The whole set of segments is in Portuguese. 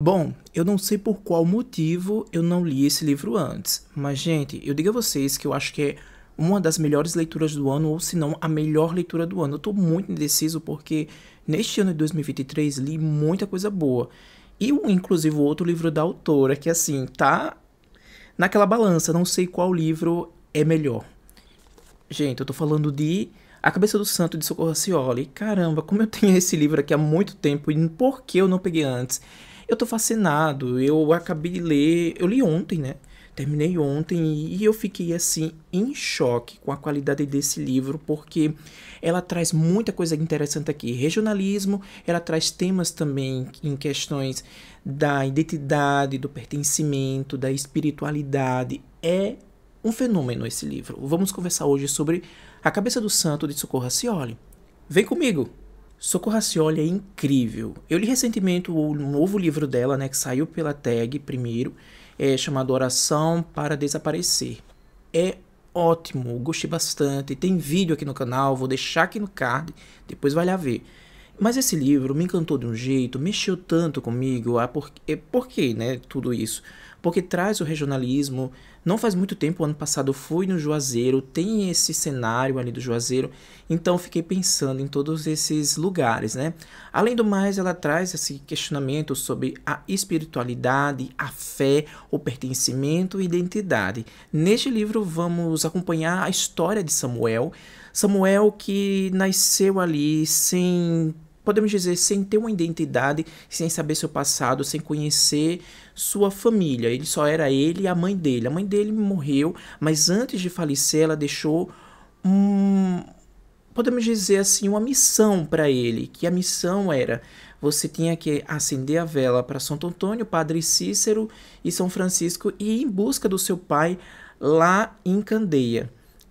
Bom, eu não sei por qual motivo eu não li esse livro antes, mas gente, eu digo a vocês que eu acho que é uma das melhores leituras do ano, ou se não a melhor leitura do ano. Eu tô muito indeciso porque neste ano de 2023 li muita coisa boa. E inclusive o outro livro da autora, que assim, tá naquela balança, não sei qual livro é melhor. Gente, eu tô falando de a Cabeça do Santo de Socorro Cioli. Caramba, como eu tenho esse livro aqui há muito tempo e por que eu não peguei antes? Eu tô fascinado. Eu acabei de ler. Eu li ontem, né? Terminei ontem e eu fiquei assim em choque com a qualidade desse livro, porque ela traz muita coisa interessante aqui. Regionalismo, ela traz temas também em questões da identidade, do pertencimento, da espiritualidade. É um fenômeno esse livro. Vamos conversar hoje sobre A Cabeça do Santo de Socorro Cioli. Vem comigo! Socorro é incrível. Eu li recentemente o novo livro dela, né, que saiu pela tag primeiro, é chamado Oração para Desaparecer. É ótimo, gostei bastante. Tem vídeo aqui no canal, vou deixar aqui no card, depois vai lá ver. Mas esse livro me encantou de um jeito, mexeu tanto comigo, ah, por, é, por que, né, tudo isso? porque traz o regionalismo. Não faz muito tempo, ano passado, eu fui no Juazeiro, tem esse cenário ali do Juazeiro, então fiquei pensando em todos esses lugares, né? Além do mais, ela traz esse questionamento sobre a espiritualidade, a fé, o pertencimento e identidade. Neste livro, vamos acompanhar a história de Samuel. Samuel que nasceu ali sem podemos dizer, sem ter uma identidade, sem saber seu passado, sem conhecer sua família. Ele só era ele e a mãe dele. A mãe dele morreu, mas antes de falecer, ela deixou um, podemos dizer assim, uma missão para ele, que a missão era você tinha que acender a vela para Santo Antônio, Padre Cícero e São Francisco e ir em busca do seu pai lá em Candeia.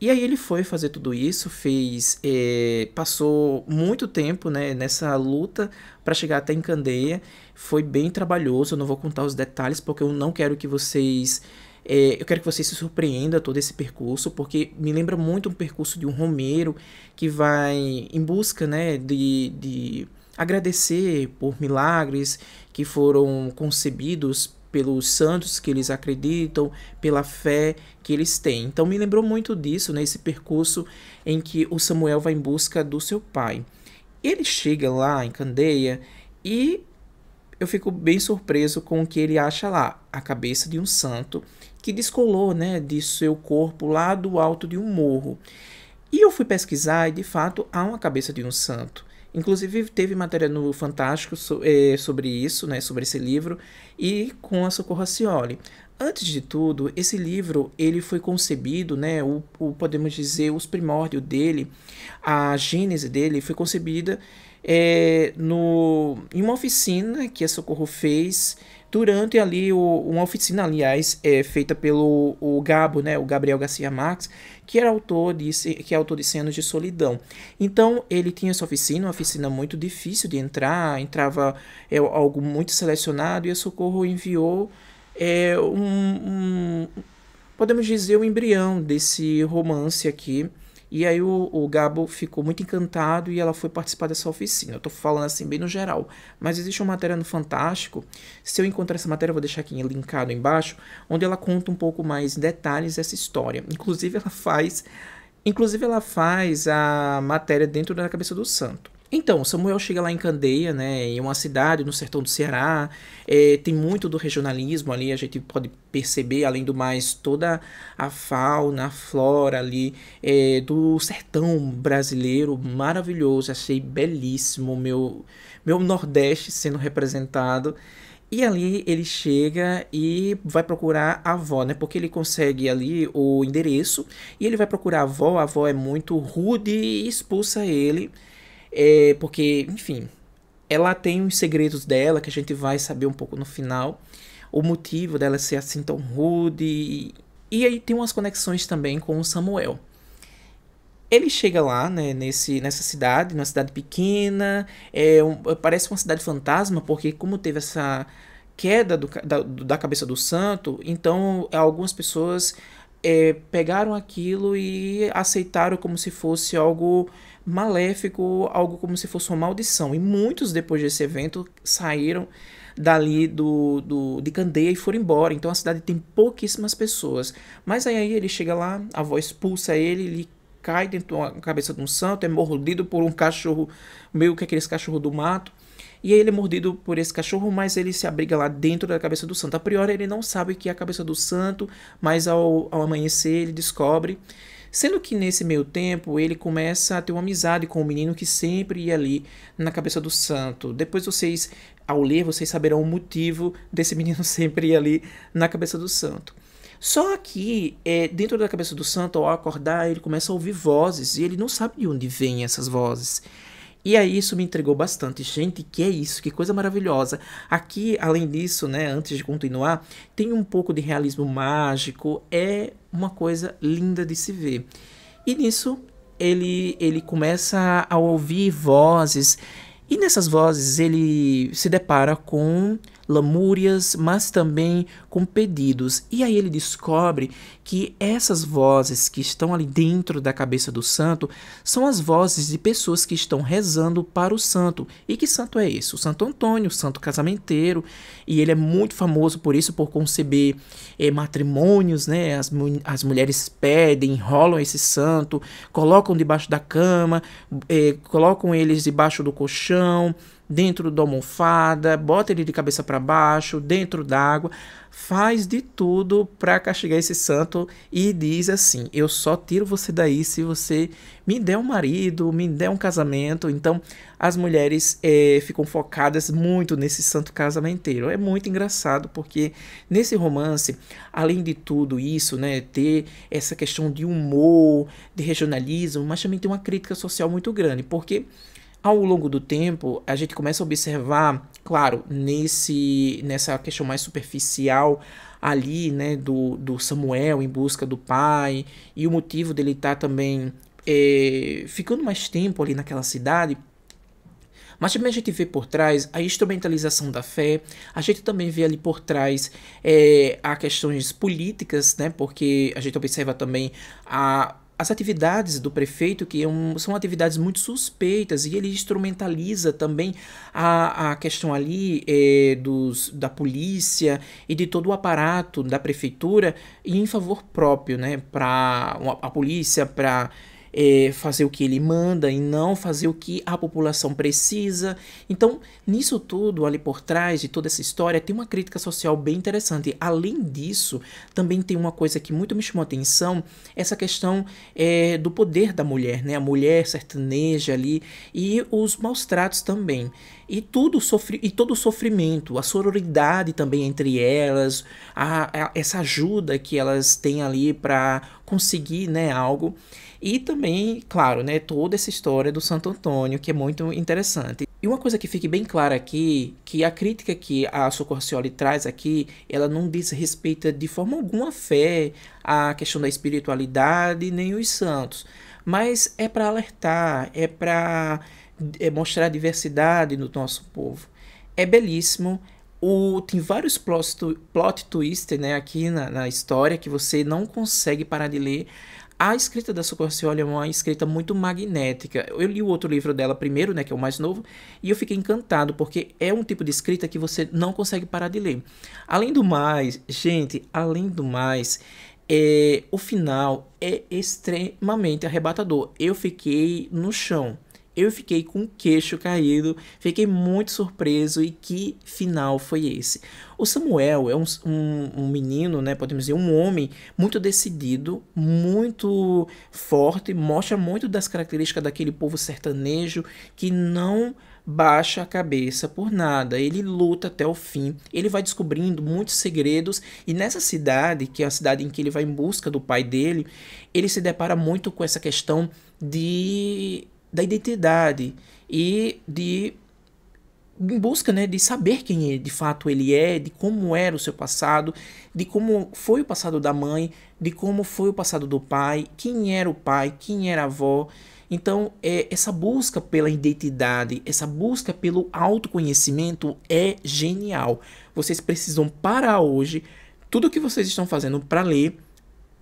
E aí ele foi fazer tudo isso, fez, eh, passou muito tempo né, nessa luta para chegar até em Candeia. Foi bem trabalhoso, eu não vou contar os detalhes porque eu não quero que vocês é, eu quero que vocês se surpreenda todo esse percurso, porque me lembra muito um percurso de um Romeiro que vai em busca né, de, de agradecer por milagres que foram concebidos pelos santos que eles acreditam, pela fé que eles têm. Então me lembrou muito disso nesse né, percurso em que o Samuel vai em busca do seu pai. Ele chega lá em Candeia e eu fico bem surpreso com o que ele acha lá, a cabeça de um santo que descolou, né, de seu corpo lá do alto de um morro. E eu fui pesquisar e de fato há uma cabeça de um santo. Inclusive, teve matéria no Fantástico so, é, sobre isso, né, sobre esse livro, e com a Socorro Cioli. Antes de tudo, esse livro ele foi concebido, né, o, o podemos dizer, os primórdios dele, a gênese dele foi concebida é, no, em uma oficina que a Socorro fez Durante ali o, uma oficina, aliás, é feita pelo o Gabo, né, o Gabriel Garcia Marques, que era autor de que é autor de Cenas de Solidão. Então, ele tinha essa oficina, uma oficina muito difícil de entrar, entrava é, algo muito selecionado e a Socorro enviou é, um, um podemos dizer o um embrião desse romance aqui e aí o, o Gabo ficou muito encantado e ela foi participar dessa oficina. Eu tô falando assim bem no geral, mas existe uma matéria no Fantástico, se eu encontrar essa matéria eu vou deixar aqui linkado embaixo, onde ela conta um pouco mais detalhes essa história. Inclusive ela faz, inclusive ela faz a matéria dentro da cabeça do santo. Então, Samuel chega lá em Candeia, né, em uma cidade no sertão do Ceará, é, tem muito do regionalismo ali, a gente pode perceber, além do mais, toda a fauna, a flora ali é, do sertão brasileiro, maravilhoso, achei belíssimo meu, meu Nordeste sendo representado. E ali ele chega e vai procurar a avó, né? Porque ele consegue ali o endereço e ele vai procurar a avó, a avó é muito rude e expulsa ele é, porque, enfim, ela tem uns segredos dela que a gente vai saber um pouco no final. O motivo dela ser assim tão rude. E, e aí tem umas conexões também com o Samuel. Ele chega lá, né, nesse, nessa cidade, numa cidade pequena, é um, parece uma cidade fantasma, porque como teve essa queda do, da, da cabeça do santo, então algumas pessoas é, pegaram aquilo e aceitaram como se fosse algo maléfico, algo como se fosse uma maldição. E muitos, depois desse evento, saíram dali do, do, de Candeia e foram embora. Então a cidade tem pouquíssimas pessoas. Mas aí, ele chega lá, a avó expulsa ele, ele cai dentro da cabeça de um santo, é mordido por um cachorro, meio que aqueles cachorro do mato. E aí ele é mordido por esse cachorro, mas ele se abriga lá dentro da cabeça do santo. A priori ele não sabe que é a cabeça do santo, mas ao, ao amanhecer ele descobre. Sendo que nesse meio tempo ele começa a ter uma amizade com o menino que sempre ia ali na cabeça do santo. Depois vocês, ao ler, vocês saberão o motivo desse menino sempre ir ali na cabeça do santo. Só que é, dentro da cabeça do santo, ao acordar, ele começa a ouvir vozes e ele não sabe de onde vêm essas vozes. E aí isso me entregou bastante. Gente, que é isso? Que coisa maravilhosa. Aqui, além disso, né, antes de continuar, tem um pouco de realismo mágico, é uma coisa linda de se ver. E nisso ele, ele começa a ouvir vozes, e nessas vozes ele se depara com lamúrias, mas também com pedidos. E aí ele descobre que essas vozes que estão ali dentro da cabeça do santo são as vozes de pessoas que estão rezando para o santo. E que santo é esse? O Santo Antônio, o santo casamenteiro, e ele é muito famoso por isso, por conceber eh, matrimônios, né? As, as mulheres pedem, enrolam esse santo, colocam debaixo da cama, eh, colocam eles debaixo do colchão, dentro da almofada, bota ele de cabeça para baixo, dentro d'água, faz de tudo para castigar esse santo e diz assim: Eu só tiro você daí se você me der um marido, me der um casamento. Então as mulheres é, ficam focadas muito nesse santo casamenteiro. É muito engraçado porque nesse romance, além de tudo isso, né, ter essa questão de humor, de regionalismo, mas também tem uma crítica social muito grande, porque ao longo do tempo, a gente começa a observar, claro, nesse nessa questão mais superficial ali, né, do, do Samuel em busca do pai e o motivo dele estar tá também é, ficando mais tempo ali naquela cidade, mas também a gente vê por trás a instrumentalização da fé, a gente também vê ali por trás é, eh, a questões políticas, né? Porque a gente observa também a as atividades do prefeito, que é são atividades muito suspeitas, e ele instrumentaliza também a, a questão ali é, dos, da polícia e de todo o aparato da prefeitura em favor próprio, né? Para a polícia, para é, fazer o que ele manda e não fazer o que a população precisa. Então, nisso tudo, ali por trás de toda essa história, tem uma crítica social bem interessante. Além disso, também tem uma coisa que muito me chamou a atenção, essa questão é, do poder da mulher, né? A mulher sertaneja ali e os maus tratos também. E, tudo sofri, e todo o sofrimento, a sororidade também entre elas, a, a, essa ajuda que elas têm ali para conseguir né, algo. E também, claro, né, toda essa história do Santo Antônio, que é muito interessante. E uma coisa que fique bem clara aqui, que a crítica que a Socorcioli traz aqui, ela não desrespeita de forma alguma fé, a questão da espiritualidade, nem os santos. Mas é para alertar, é para é mostrar diversidade no nosso povo. É belíssimo. O, tem vários plot, plot twist né, aqui na, na, história que você não consegue parar de ler. A escrita da Socorro Olha é uma escrita muito magnética. Eu li o outro livro dela primeiro, né, que é o mais novo, e eu fiquei encantado, porque é um tipo de escrita que você não consegue parar de ler. Além do mais, gente, além do mais, é, o final é extremamente arrebatador. Eu fiquei no chão eu fiquei com o queixo caído, fiquei muito surpreso e que final foi esse. O Samuel é um, um, um menino, né, podemos dizer, um homem muito decidido, muito forte, mostra muito das características daquele povo sertanejo que não baixa a cabeça por nada, ele luta até o fim, ele vai descobrindo muitos segredos e nessa cidade, que é a cidade em que ele vai em busca do pai dele, ele se depara muito com essa questão de da identidade e de em busca né, de saber quem é, de fato ele é, de como era o seu passado, de como foi o passado da mãe, de como foi o passado do pai, quem era o pai, quem era a avó. Então, é, essa busca pela identidade, essa busca pelo autoconhecimento é genial. Vocês precisam parar hoje tudo o que vocês estão fazendo para ler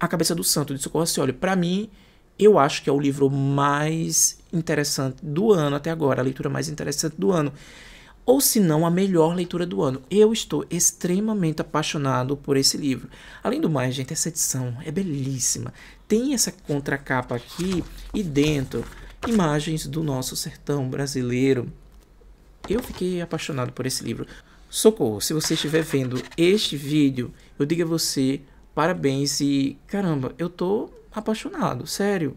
A Cabeça do Santo de Socorro assim, Olha, para mim, eu acho que é o livro mais interessante do ano até agora, a leitura mais interessante do ano. Ou se não, a melhor leitura do ano. Eu estou extremamente apaixonado por esse livro. Além do mais, gente, essa edição é belíssima. Tem essa contracapa aqui e dentro imagens do nosso sertão brasileiro. Eu fiquei apaixonado por esse livro. Socorro, se você estiver vendo este vídeo, eu digo a você parabéns e caramba, eu tô apaixonado, sério.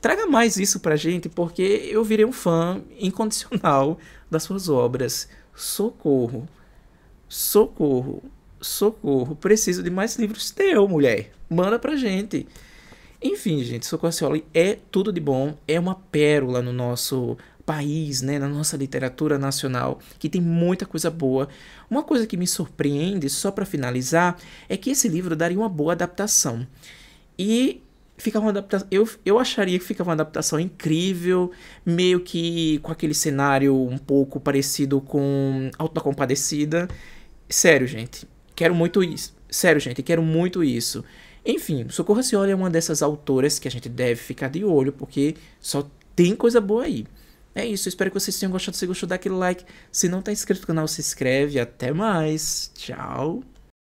Traga mais isso pra gente, porque eu virei um fã incondicional das suas obras. Socorro. Socorro. Socorro. Preciso de mais livros teu, mulher. Manda pra gente. Enfim, gente, Socorro é tudo de bom, é uma pérola no nosso país, né, na nossa literatura nacional, que tem muita coisa boa. Uma coisa que me surpreende, só para finalizar, é que esse livro daria uma boa adaptação. E ficava uma adaptação. Eu, eu acharia que ficava uma adaptação incrível, meio que com aquele cenário um pouco parecido com Alta Compadecida. Sério, gente. Quero muito isso. Sério, gente, quero muito isso. Enfim, Socorro Cioli é uma dessas autoras que a gente deve ficar de olho, porque só tem coisa boa aí. É isso, espero que vocês tenham gostado. Se gostou, dá aquele like. Se não tá inscrito no canal, se inscreve. Até mais. Tchau.